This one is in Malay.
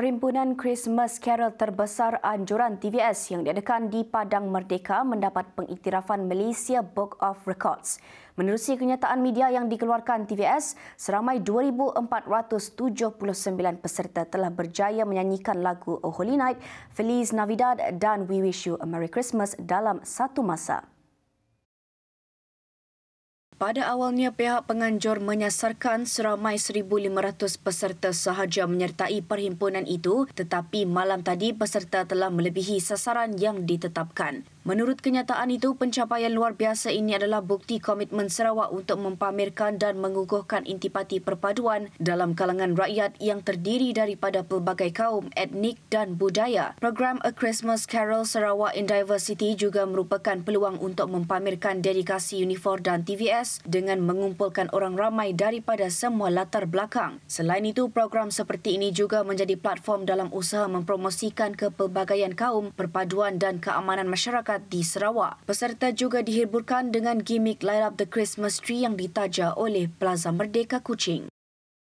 Perhimpunan Christmas Carol terbesar anjuran TVS yang diadakan di Padang Merdeka mendapat pengiktirafan Malaysia Book of Records. Menerusi kenyataan media yang dikeluarkan TVS, seramai 2,479 peserta telah berjaya menyanyikan lagu Oh Holy Night, Feliz Navidad dan We Wish You a Merry Christmas dalam satu masa. Pada awalnya, pihak penganjur menyasarkan seramai 1,500 peserta sahaja menyertai perhimpunan itu tetapi malam tadi peserta telah melebihi sasaran yang ditetapkan. Menurut kenyataan itu, pencapaian luar biasa ini adalah bukti komitmen Sarawak untuk mempamerkan dan mengukuhkan intipati perpaduan dalam kalangan rakyat yang terdiri daripada pelbagai kaum, etnik dan budaya. Program A Christmas Carol Sarawak in Diversity juga merupakan peluang untuk mempamerkan dedikasi Unifor dan TVS Plus dengan mengumpulkan orang ramai daripada semua latar belakang. Selain itu, program seperti ini juga menjadi platform dalam usaha mempromosikan kepelbagaian kaum, perpaduan dan keamanan masyarakat di Sarawak. Peserta juga dihiburkan dengan gimmick Light Up the Christmas Tree yang ditaja oleh Plaza Merdeka Kuching.